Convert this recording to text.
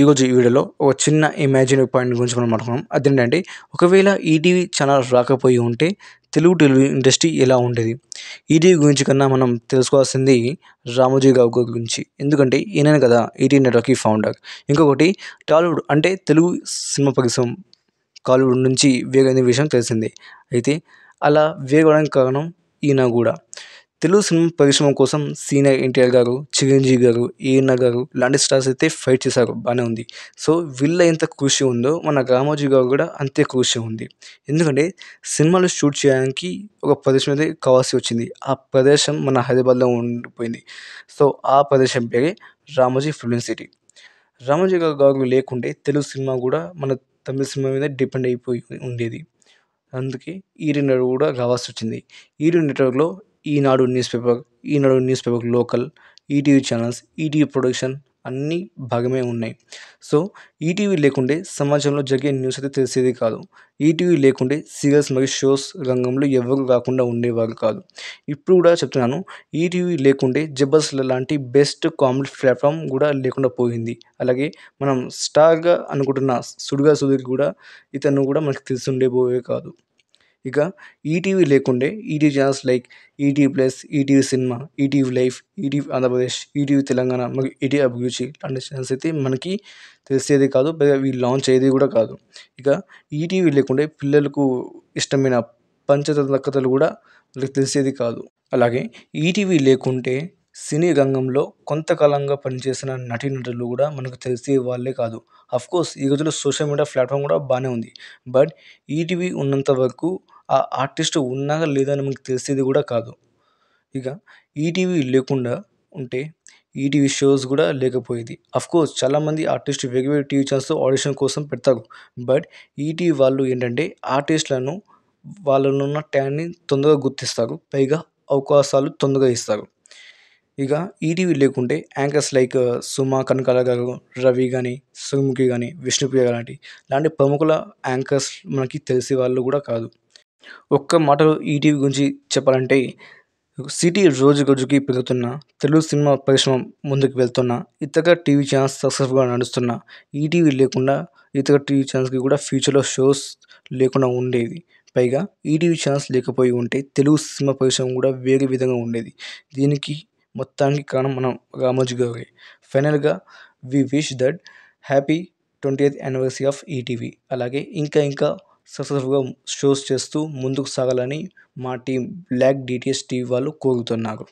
ఈరోజు ఈ వీడియోలో ఒక చిన్న ఇమాజిన్ పాయింట్ గురించి మనం మాట్లాడుకున్నాం అదేంటంటే ఒకవేళ ఈటీవీ e ఛానల్ రాకపోయి ఉంటే తెలుగు టెలివిజన్ ఇండస్ట్రీ ఎలా ఉండేది ఈటీవీ e గురించి కన్నా మనం తెలుసుకోవాల్సింది రామోజీ రావు గురించి ఎందుకంటే ఈయన కదా ఈటీవీ e ఈ ఫౌండర్ ఇంకొకటి టాలీవుడ్ అంటే తెలుగు సినిమా పరిశ్రమ కాలీవుడ్ నుంచి వేగైన విషయం తెలిసిందే అయితే అలా వేగడానికి కారణం ఈయన కూడా తెలుగు సినిమా పరిశ్రమ కోసం సీనియర్ ఎన్టీఆర్ గారు చిరంజీవి గారు ఏఎన్ఆర్ గారు లాంటి స్టార్స్ అయితే ఫైట్ చేశారు బాగానే ఉంది సో వీళ్ళ ఎంత కృషి ఉందో మన రామోజీ గారు కూడా అంతే కృషి ఉంది ఎందుకంటే సినిమాలు షూట్ చేయడానికి ఒక ప్రదేశం అయితే కావాల్సి వచ్చింది ఆ ప్రదేశం మన హైదరాబాద్లో ఉండిపోయింది సో ఆ ప్రదేశం పేరే రామోజీ ఫిల్మ్ సిటీ రామోజీ గారు లేకుంటే తెలుగు సినిమా కూడా మన తమిళ సినిమా మీద డిపెండ్ అయిపోయి ఉండేది అందుకే ఈ రెండు కూడా రావాల్సి వచ్చింది ఈ రెండు నెట్వర్క్లో Eenadu news paper Eenadu news paper local ETV channels ETV production అన్నీ భాగమే ఉన్నాయి సో ఈటీవీ లేకుండే సమాజంలో జరిగే న్యూస్ అయితే తెలిసేది కాదు ఈటీవీ లేకుంటే సీరియల్స్ మరియు షోస్ రంగంలో ఎవరు రాకుండా ఉండేవారు కాదు ఇప్పుడు కూడా చెప్తున్నాను ఈటీవీ లేకుండే జబర్స్ లాంటి బెస్ట్ కామెడీ ప్లాట్ఫామ్ కూడా లేకుండా పోయింది అలాగే మనం స్టార్గా అనుకుంటున్న సుడిగా సుధీర్ కూడా ఇతను కూడా మనకు తెలిసి ఉండేపోయే కాదు ఇక ఈటీవీ లేకుండే ETV channels like ETV plus ETV cinema ETV life ETV Andhra Pradesh ETV Telangana మరియు ఈటీవీ అభిరుచి లాంటి ఛానల్స్ అయితే మనకి తెలిసేది కాదు వీళ్ళు లాంచ్ అయ్యేది కూడా కాదు ఇక ఈటీవీ లేకుండే పిల్లలకు ఇష్టమైన పంచతంత్ర కథలు కూడా వాళ్ళకి తెలిసేది కాదు అలాగే ఈటీవీ లేకుంటే సినీ రంగంలో కొంతకాలంగా పనిచేసిన నటీనటులు కూడా మనకు తెలిసే వాళ్ళే కాదు కోర్స్ ఈ రోజుల్లో సోషల్ మీడియా ప్లాట్ఫామ్ కూడా బాగానే ఉంది బట్ ఈటీవీ ఉన్నంత వరకు ఆ ఆర్టిస్ట్ ఉన్నా లేదా అని మనకు తెలిసేది కూడా కాదు ఇక ఈటీవీ లేకుండా ఉంటే ఈటీవీ షోస్ కూడా లేకపోయేది కోర్స్ చాలామంది ఆర్టిస్ట్ వేరు వేరు టీవీ ఛానల్స్లో ఆడిషన్ కోసం పెడతారు బట్ ఈటీవీ వాళ్ళు ఏంటంటే ఆర్టిస్టులను వాళ్ళనున్న ఉన్న టాలెంట్ని తొందరగా గుర్తిస్తారు పైగా అవకాశాలు తొందరగా ఇస్తారు ఇక ఈటీవీ లేకుంటే యాంకర్స్ లైక్ సుమ కనకాల గారు రవి కానీ సుముఖి కానీ విష్ణుప్రియ లాంటి లాంటి ప్రముఖుల యాంకర్స్ మనకి తెలిసే వాళ్ళు కూడా కాదు ఒక్క మాటలో ఈటీవీ గురించి చెప్పాలంటే సిటీ రోజు రోజుకి పెరుగుతున్న తెలుగు సినిమా పరిశ్రమ ముందుకు వెళ్తున్న ఇతర టీవీ ఛానల్స్ సక్సెస్ఫుల్గా నడుస్తున్న ఈటీవీ లేకుండా ఇతర టీవీ ఛానల్స్కి కూడా ఫ్యూచర్లో షోస్ లేకుండా ఉండేది పైగా ఈటీవీ ఛానల్స్ లేకపోయి ఉంటే తెలుగు సినిమా పరిశ్రమ కూడా వేరే విధంగా ఉండేది దీనికి మొత్తానికి కారణం మనం రామోజీ గారే ఫైనల్గా we wish that happy twenty eighth anniversary of ETV అలాగే ఇంకా ఇంకా సక్సెస్ఫుల్గా షోస్ చేస్తూ ముందుకు సాగాలని మా టీం బ్లాక్ డిటిఎస్ టీవీ వాళ్ళు కోరుతున్నారు